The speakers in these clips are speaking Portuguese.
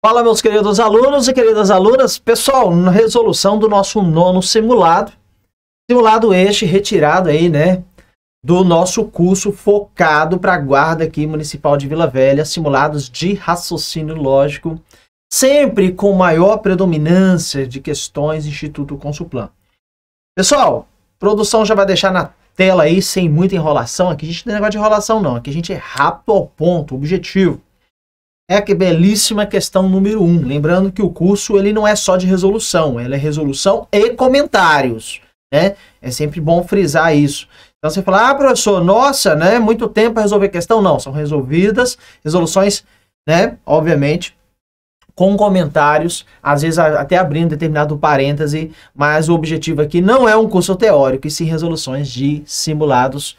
Fala, meus queridos alunos e queridas alunas. Pessoal, resolução do nosso nono simulado. Simulado este retirado aí, né? Do nosso curso focado para a Guarda aqui Municipal de Vila Velha, simulados de raciocínio lógico, sempre com maior predominância de questões Instituto Consulplan. Pessoal, produção já vai deixar na tela aí, sem muita enrolação. Aqui a gente não tem negócio de enrolação, não. Aqui a gente é rápido ao ponto, objetivo é a belíssima questão número um. Lembrando que o curso ele não é só de resolução, ele é resolução e comentários. Né? É sempre bom frisar isso. Então você fala, ah, professor, nossa, né? Muito tempo para resolver questão. Não, são resolvidas, resoluções, né? Obviamente, com comentários, às vezes até abrindo determinado parêntese, mas o objetivo aqui não é um curso teórico, e sim resoluções de simulados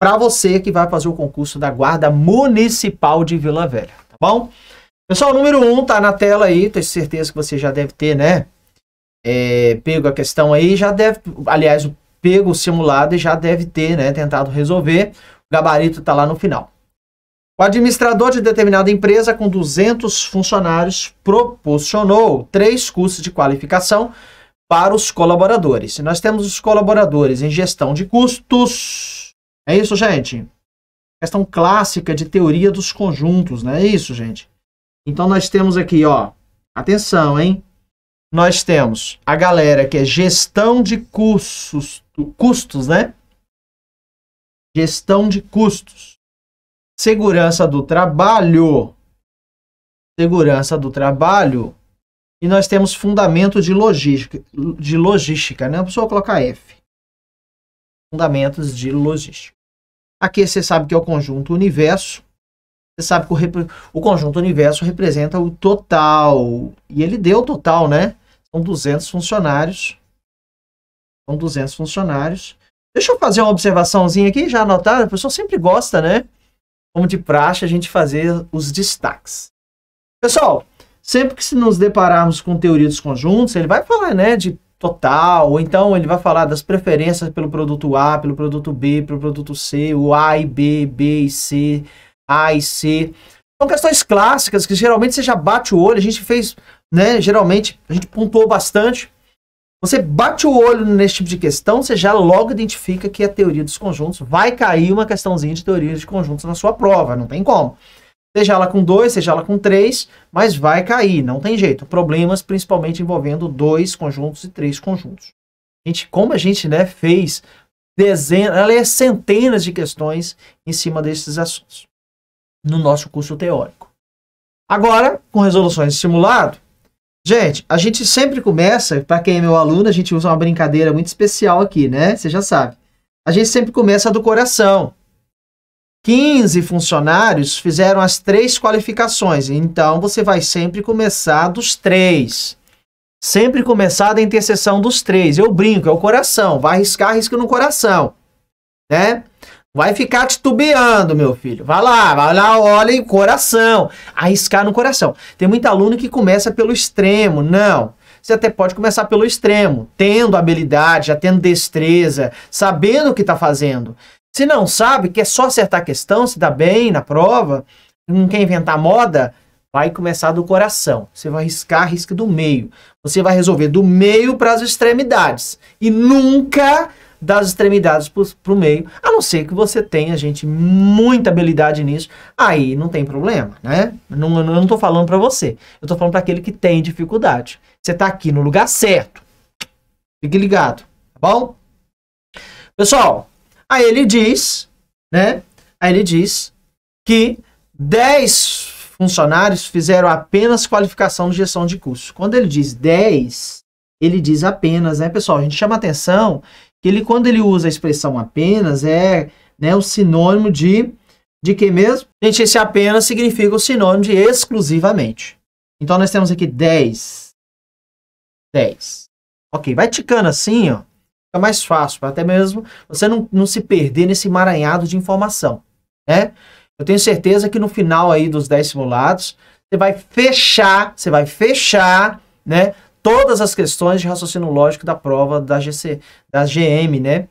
para você que vai fazer o concurso da Guarda Municipal de Vila Velha tá bom? Pessoal, o número 1 um tá na tela aí, tenho certeza que você já deve ter, né? É, pego a questão aí, já deve, aliás, pego o simulado e já deve ter, né, tentado resolver. O gabarito tá lá no final. O administrador de determinada empresa com 200 funcionários proporcionou três cursos de qualificação para os colaboradores. Nós temos os colaboradores em gestão de custos. É isso, gente? questão clássica de teoria dos conjuntos, não é isso, gente? Então nós temos aqui, ó, atenção, hein? Nós temos a galera que é gestão de custos, custos, né? Gestão de custos. Segurança do trabalho. Segurança do trabalho. E nós temos fundamento de logística, de logística, né? A pessoa colocar F. Fundamentos de logística. Aqui você sabe que é o conjunto universo. Você sabe que o, rep... o conjunto universo representa o total. E ele deu o total, né? São 200 funcionários. São 200 funcionários. Deixa eu fazer uma observaçãozinha aqui, já anotada. A pessoa sempre gosta, né? Como de praxe, a gente fazer os destaques. Pessoal, sempre que se nos depararmos com teoria dos conjuntos, ele vai falar, né, de total, ou então ele vai falar das preferências pelo produto A, pelo produto B, pelo produto C, o A e B, B e C, A e C. São questões clássicas que geralmente você já bate o olho, a gente fez, né, geralmente a gente pontuou bastante. Você bate o olho nesse tipo de questão, você já logo identifica que a teoria dos conjuntos vai cair uma questãozinha de teoria de conjuntos na sua prova, não tem como seja ela com dois, seja ela com três, mas vai cair, não tem jeito. Problemas principalmente envolvendo dois conjuntos e três conjuntos. A gente, como a gente né, fez dezenas, ela é centenas de questões em cima desses assuntos no nosso curso teórico. Agora, com resoluções de simulado, gente, a gente sempre começa, para quem é meu aluno, a gente usa uma brincadeira muito especial aqui, né? Você já sabe. A gente sempre começa do coração. 15 funcionários fizeram as três qualificações. Então, você vai sempre começar dos três. Sempre começar da interseção dos três. Eu brinco, é o coração. Vai arriscar, arrisca no coração. Né? Vai ficar titubeando, meu filho. Vai lá, vai lá, olha em coração. Arriscar no coração. Tem muito aluno que começa pelo extremo. Não. Você até pode começar pelo extremo, tendo habilidade, já tendo destreza, sabendo o que está fazendo. Se não sabe, quer é só acertar a questão, se dá tá bem na prova, não quer inventar moda, vai começar do coração. Você vai riscar a risca do meio. Você vai resolver do meio para as extremidades. E nunca das extremidades para o meio, a não ser que você tenha, gente, muita habilidade nisso, aí não tem problema, né? Não, não, não falando para você, eu estou falando para aquele que tem dificuldade. Você está aqui no lugar certo. Fique ligado, tá bom? Pessoal, Aí ele diz, né? Aí ele diz que 10 funcionários fizeram apenas qualificação de gestão de custos. Quando ele diz 10, ele diz apenas, né, pessoal? A gente chama atenção que ele, quando ele usa a expressão apenas, é né, o sinônimo de, de que mesmo? Gente, esse apenas significa o sinônimo de exclusivamente. Então, nós temos aqui 10. 10. Ok, vai ticando assim, ó. Fica mais fácil, até mesmo você não, não se perder nesse emaranhado de informação, né? Eu tenho certeza que no final aí dos 10 simulados, você vai fechar, você vai fechar, né? Todas as questões de raciocínio lógico da prova da GC, da GM, né?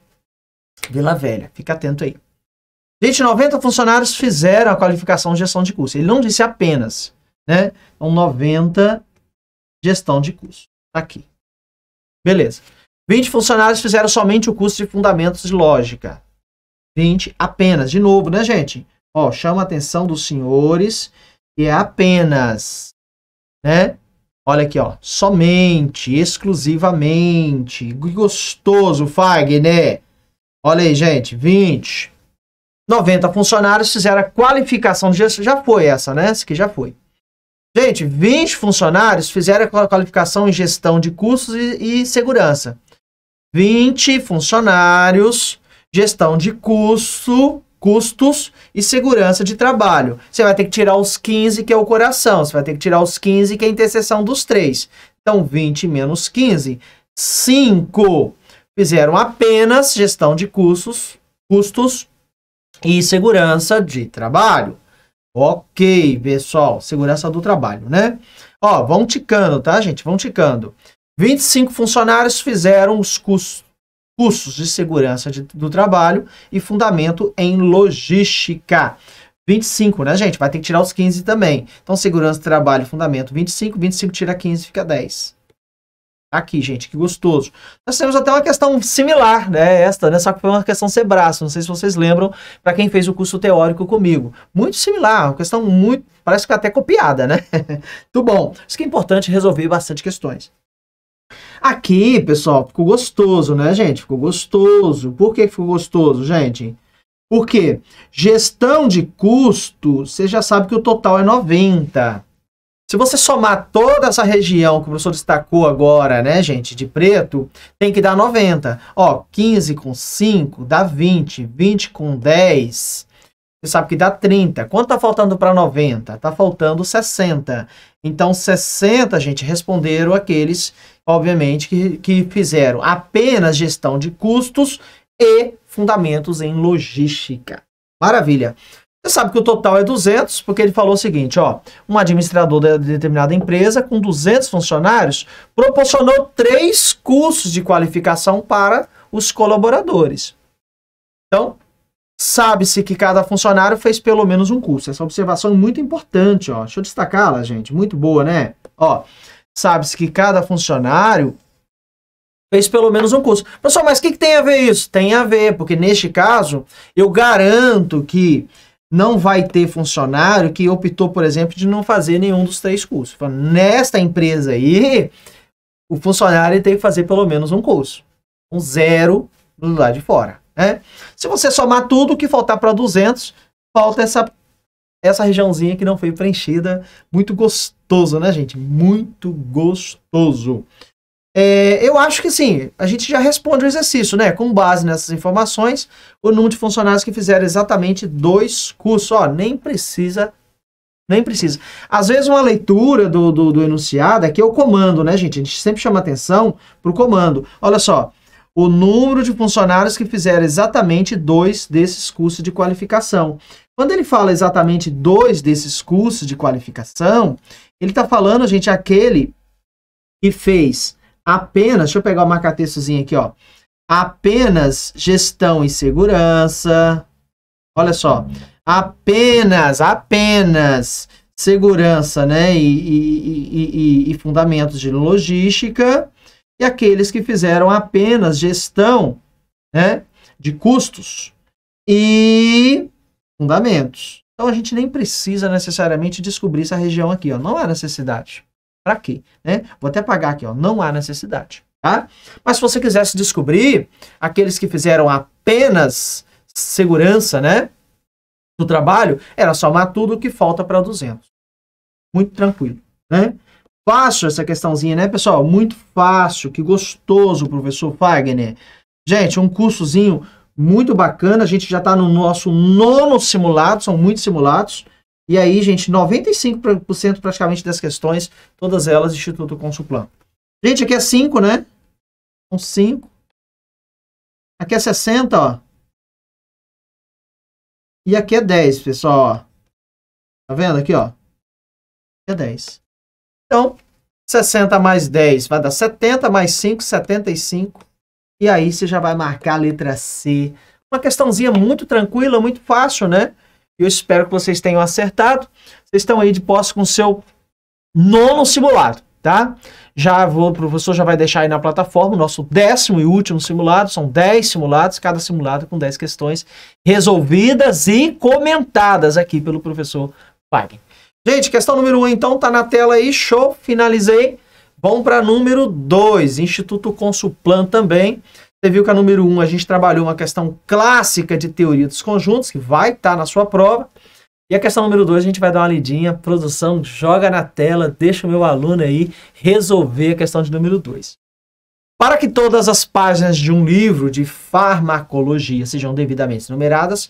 Vila Velha. Fica atento aí. Gente, 90 funcionários fizeram a qualificação de gestão de curso. Ele não disse apenas, né? Então, 90 gestão de curso. Tá aqui. Beleza. 20 funcionários fizeram somente o curso de fundamentos de lógica. 20 apenas. De novo, né, gente? Ó, chama a atenção dos senhores que é apenas, né? Olha aqui, ó. Somente, exclusivamente. Que gostoso, Fagner. Olha aí, gente. 20. 90 funcionários fizeram a qualificação de gestão. Já foi essa, né? Essa aqui já foi. Gente, 20 funcionários fizeram a qualificação em gestão de custos e, e segurança. 20 funcionários, gestão de custo, custos e segurança de trabalho. Você vai ter que tirar os 15 que é o coração, você vai ter que tirar os 15 que é a interseção dos três. Então 20 menos 15, 5. Fizeram apenas gestão de custos, custos e segurança de trabalho. Ok, pessoal, segurança do trabalho, né? Ó, vão ticando, tá, gente? Vão ticando. 25 funcionários fizeram os cursos, cursos de segurança de, do trabalho e fundamento em logística. 25, né, gente? Vai ter que tirar os 15 também. Então, segurança do trabalho, fundamento 25, 25 tira 15, fica 10. Aqui, gente, que gostoso. Nós temos até uma questão similar, né? Esta, né? Só que foi uma questão Sebraço. Não sei se vocês lembram, para quem fez o curso teórico comigo. Muito similar, uma questão muito. Parece que até copiada, né? muito bom. Isso que é importante resolver bastante questões. Aqui, pessoal, ficou gostoso, né, gente? Ficou gostoso. Por que ficou gostoso, gente? Porque gestão de custo, você já sabe que o total é 90. Se você somar toda essa região que o professor destacou agora, né, gente, de preto, tem que dar 90. Ó, 15 com 5 dá 20, 20 com 10, você sabe que dá 30. Quanto tá faltando para 90? Tá faltando 60. Então, 60, gente, responderam aqueles, obviamente, que, que fizeram apenas gestão de custos e fundamentos em logística. Maravilha. Você sabe que o total é 200, porque ele falou o seguinte, ó, um administrador de determinada empresa com 200 funcionários proporcionou três cursos de qualificação para os colaboradores. Então, Sabe-se que cada funcionário fez pelo menos um curso. Essa observação é muito importante, ó. Deixa eu destacá-la, gente. Muito boa, né? Ó, sabe-se que cada funcionário fez pelo menos um curso. Pessoal, mas o que, que tem a ver isso? Tem a ver, porque neste caso, eu garanto que não vai ter funcionário que optou, por exemplo, de não fazer nenhum dos três cursos. Então, nesta empresa aí, o funcionário tem que fazer pelo menos um curso. Um zero do lado de fora. Né? Se você somar tudo, o que faltar para 200, falta essa, essa regiãozinha que não foi preenchida. Muito gostoso, né, gente? Muito gostoso. É, eu acho que sim, a gente já responde o exercício, né? Com base nessas informações, o número de funcionários que fizeram exatamente dois cursos. Ó, nem precisa nem precisa. Às vezes uma leitura do, do, do enunciado, aqui é o comando, né, gente? A gente sempre chama atenção para o comando. Olha só, o número de funcionários que fizeram exatamente dois desses cursos de qualificação. Quando ele fala exatamente dois desses cursos de qualificação, ele está falando, gente, aquele que fez apenas, deixa eu pegar o marca-textozinho aqui, ó, apenas gestão e segurança, olha só, apenas, apenas segurança, né, e, e, e, e fundamentos de logística, e aqueles que fizeram apenas gestão né, de custos e fundamentos. Então a gente nem precisa necessariamente descobrir essa região aqui, ó. Não há necessidade. Para quê? Né? Vou até apagar aqui, ó. Não há necessidade. Tá? Mas se você quisesse descobrir aqueles que fizeram apenas segurança, né? Do trabalho, era somar tudo o que falta para 200. Muito tranquilo, né? Fácil essa questãozinha, né, pessoal? Muito fácil, que gostoso, professor Fagner. Gente, um cursozinho muito bacana. A gente já está no nosso nono simulado, são muitos simulados. E aí, gente, 95% praticamente das questões, todas elas Instituto Consulplan. Gente, aqui é 5, né? São 5. Aqui é 60, ó. E aqui é 10, pessoal, ó. Tá vendo aqui, ó? Aqui é 10. Então, 60 mais 10 vai dar 70, mais 5, 75. E aí você já vai marcar a letra C. Uma questãozinha muito tranquila, muito fácil, né? Eu espero que vocês tenham acertado. Vocês estão aí de posse com o seu nono simulado, tá? Já vou, o professor já vai deixar aí na plataforma o nosso décimo e último simulado. São 10 simulados, cada simulado com 10 questões resolvidas e comentadas aqui pelo professor Wagner. Gente, questão número 1 um, então tá na tela aí, show, finalizei. Vamos para número 2, Instituto Consulplan também. Você viu que a número 1 um, a gente trabalhou uma questão clássica de teoria dos conjuntos, que vai estar tá na sua prova. E a questão número 2 a gente vai dar uma lidinha, produção, joga na tela, deixa o meu aluno aí resolver a questão de número 2. Para que todas as páginas de um livro de farmacologia sejam devidamente numeradas,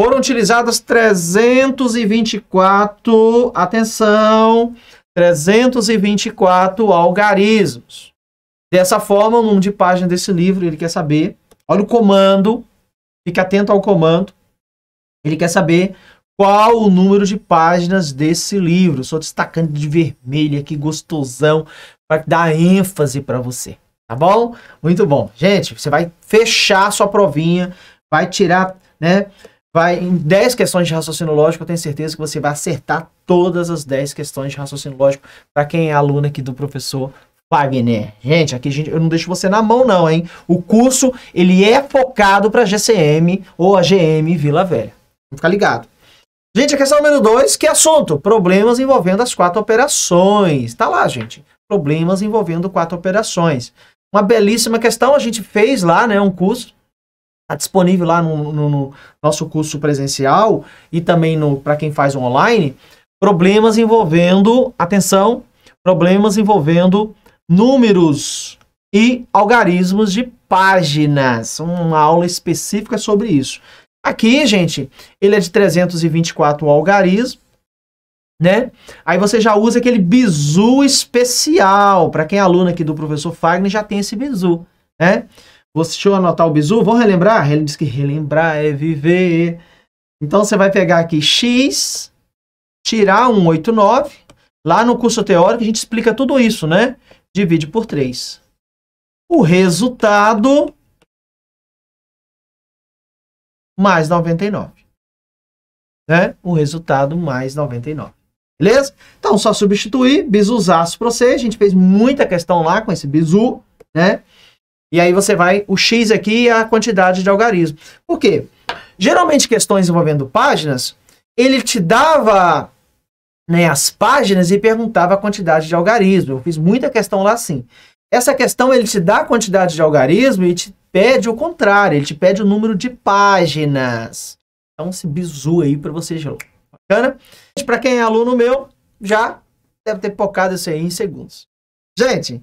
foram utilizadas 324, atenção, 324 algarismos. Dessa forma, o número de páginas desse livro, ele quer saber. Olha o comando, fique atento ao comando. Ele quer saber qual o número de páginas desse livro. estou destacando de vermelho aqui, gostosão, para dar ênfase para você. Tá bom? Muito bom. Gente, você vai fechar sua provinha, vai tirar, né? vai em 10 questões de raciocínio lógico, eu tenho certeza que você vai acertar todas as 10 questões de raciocínio lógico para quem é aluno aqui do professor Wagner. Gente, aqui gente, eu não deixo você na mão não, hein? O curso, ele é focado para GCM ou a GM Vila Velha. Vou ficar ligado. Gente, a questão número 2, que assunto? Problemas envolvendo as quatro operações. Tá lá, gente. Problemas envolvendo quatro operações. Uma belíssima questão, a gente fez lá, né, um curso Está disponível lá no, no, no, nosso curso presencial e também para quem faz online. Problemas envolvendo, atenção, problemas envolvendo números e algarismos de páginas. Uma aula específica sobre isso. Aqui, gente, ele é de 324 algarismos, né? Aí você já usa aquele bizu especial. Para quem é aluno aqui do professor Fagner, já tem esse bizu, né? Deixa eu anotar o bizu. Vou relembrar? Ele diz que relembrar é viver. Então você vai pegar aqui x, tirar 189. Lá no curso teórico a gente explica tudo isso, né? Divide por 3. O resultado mais 99. Né? O resultado mais 99. Beleza? Então, só substituir, bizuzaço para você. A gente fez muita questão lá com esse bizu, né? E aí você vai, o X aqui é a quantidade de algarismo. Por quê? Geralmente questões envolvendo páginas, ele te dava né, as páginas e perguntava a quantidade de algarismo. Eu fiz muita questão lá assim. Essa questão ele te dá a quantidade de algarismo e te pede o contrário, ele te pede o número de páginas. Então se bizu aí para você, Gelo. Bacana? Para quem é aluno meu, já deve ter pocado isso aí em segundos. Gente,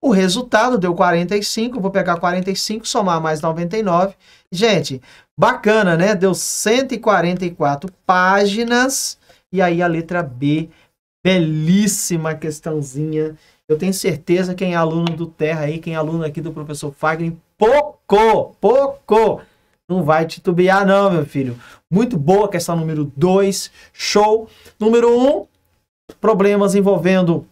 O resultado deu 45, vou pegar 45, somar mais 99. Gente, bacana, né? Deu 144 páginas. E aí a letra B, belíssima questãozinha. Eu tenho certeza quem é aluno do Terra aí, quem é aluno aqui do professor Fagner, pouco, pouco não vai titubear não, meu filho. Muito boa questão número 2, show. Número 1, um, problemas envolvendo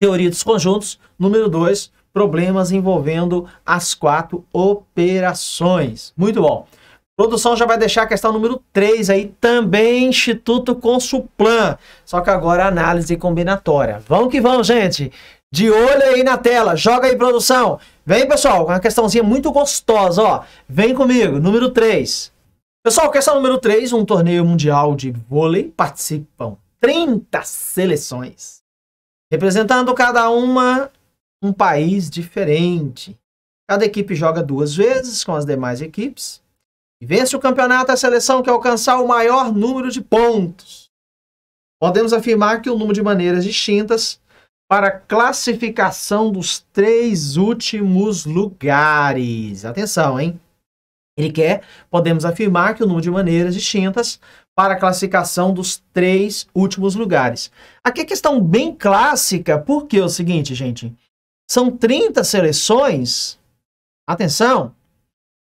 Teoria dos conjuntos. Número 2, problemas envolvendo as quatro operações. Muito bom. Produção já vai deixar a questão número 3 aí, também Instituto Consulplan. Só que agora análise combinatória. Vamos que vamos, gente. De olho aí na tela. Joga aí, produção. Vem, pessoal, uma questãozinha muito gostosa, ó. Vem comigo, número 3. Pessoal, questão número 3, um torneio mundial de vôlei. Participam 30 seleções representando cada uma um país diferente. Cada equipe joga duas vezes com as demais equipes e vence o campeonato a seleção que alcançar o maior número de pontos. Podemos afirmar que o número de maneiras distintas para a classificação dos três últimos lugares. Atenção, hein? Ele quer, podemos afirmar que o número de maneiras distintas para a classificação dos três últimos lugares. Aqui é questão bem clássica, porque é o seguinte, gente, são 30 seleções, atenção,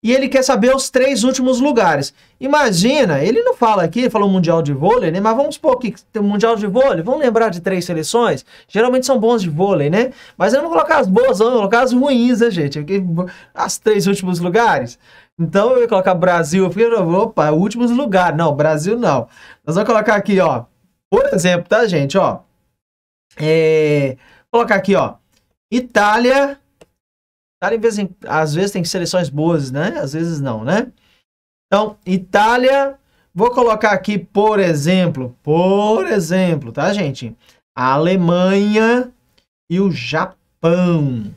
e ele quer saber os três últimos lugares. Imagina, ele não fala aqui, ele falou Mundial de Vôlei, né? Mas vamos supor que tem Mundial de Vôlei, vamos lembrar de três seleções? Geralmente são bons de vôlei, né? Mas eu não vou colocar as boas, não, vou colocar as ruins, né, gente? As três últimos lugares. Então eu ia colocar Brasil, opa, últimos lugares. Não, Brasil não. Nós vamos colocar aqui, ó. Por exemplo, tá, gente, ó. É... Vou colocar aqui, ó. Itália, Itália, vez em, às vezes, tem seleções boas, né? Às vezes não, né? Então, Itália, vou colocar aqui, por exemplo, por exemplo, tá, gente? A Alemanha e o Japão.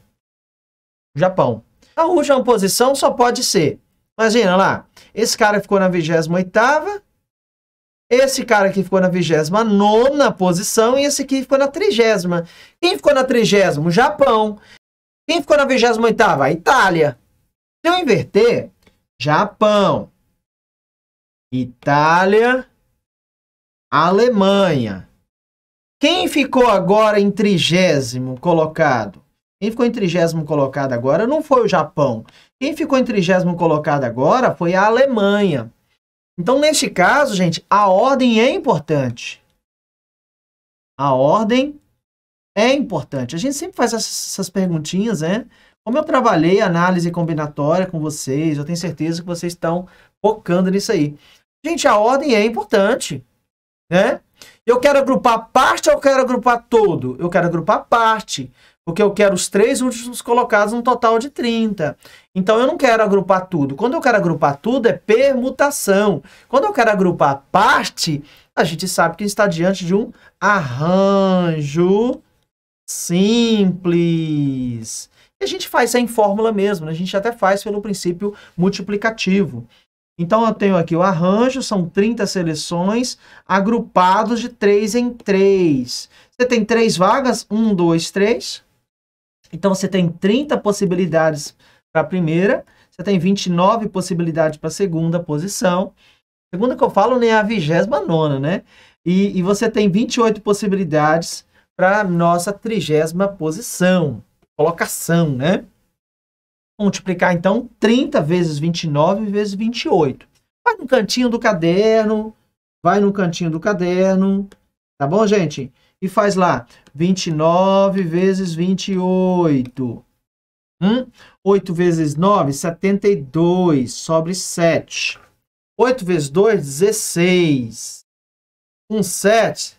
O Japão. A última posição só pode ser. Imagina lá, esse cara ficou na 28ª, esse cara aqui ficou na 29 posição e esse aqui ficou na 30. Quem ficou na 30? O Japão. Quem ficou na 28? A Itália. Se eu inverter, Japão, Itália, Alemanha. Quem ficou agora em trigésimo colocado? Quem ficou em trigésimo colocado agora não foi o Japão. Quem ficou em trigésimo colocado agora foi a Alemanha. Então, neste caso, gente, a ordem é importante. A ordem é importante. A gente sempre faz essas perguntinhas, né? Como eu trabalhei análise combinatória com vocês, eu tenho certeza que vocês estão focando nisso aí. Gente, a ordem é importante, né? Eu quero agrupar parte ou eu quero agrupar todo? Eu quero agrupar parte, porque eu quero os três últimos colocados num total de 30. Então eu não quero agrupar tudo. Quando eu quero agrupar tudo é permutação. Quando eu quero agrupar parte, a gente sabe que está diante de um arranjo simples. E a gente faz sem fórmula mesmo, né? a gente até faz pelo princípio multiplicativo. Então eu tenho aqui o arranjo, são 30 seleções agrupados de 3 em 3. Você tem três vagas, 1, 2, 3. Então você tem 30 possibilidades para a primeira, você tem 29 possibilidades para a segunda posição. Segunda que eu falo né, é a vigésima nona, né? E, e você tem 28 possibilidades para nossa trigésima posição, colocação, né? Multiplicar então 30 vezes 29 vezes 28. Vai no cantinho do caderno, vai no cantinho do caderno, tá bom, gente? E faz lá 29 vezes 28. Hum? 8 vezes 9, 72 sobre 7. 8 vezes 2, 16. 1, um 7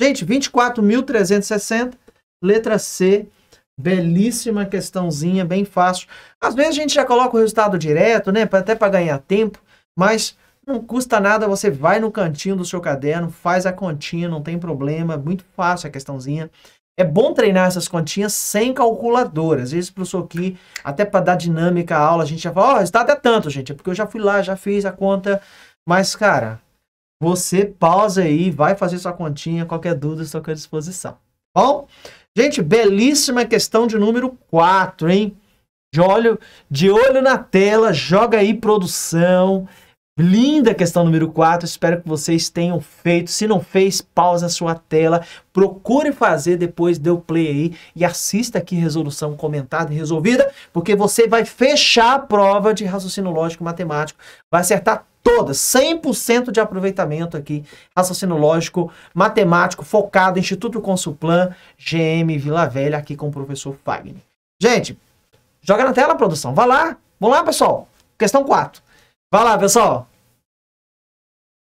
Gente, 24.360, letra C. Belíssima questãozinha, bem fácil. Às vezes a gente já coloca o resultado direto, né? Até para ganhar tempo, mas não custa nada, você vai no cantinho do seu caderno, faz a continha, não tem problema, muito fácil a questãozinha. É bom treinar essas continhas sem calculadora. Às vezes, para o até para dar dinâmica à aula, a gente já fala, ó, oh, resultado é tanto, gente. É porque eu já fui lá, já fiz a conta. Mas, cara, você pausa aí, vai fazer sua continha, qualquer dúvida, estou à disposição. Bom, gente, belíssima questão de número 4, hein? De olho, de olho na tela, joga aí produção. Linda questão número 4, espero que vocês tenham feito. Se não fez, pausa a sua tela, procure fazer, depois dê o play aí e assista aqui resolução comentada e resolvida, porque você vai fechar a prova de raciocínio lógico matemático, vai acertar todas, 100% de aproveitamento aqui, raciocínio lógico, matemático, focado, Instituto Consulplan, GM Vila Velha, aqui com o professor Fagner. Gente, joga na tela, produção, vai lá, vamos lá, pessoal, questão 4. Vai lá, pessoal.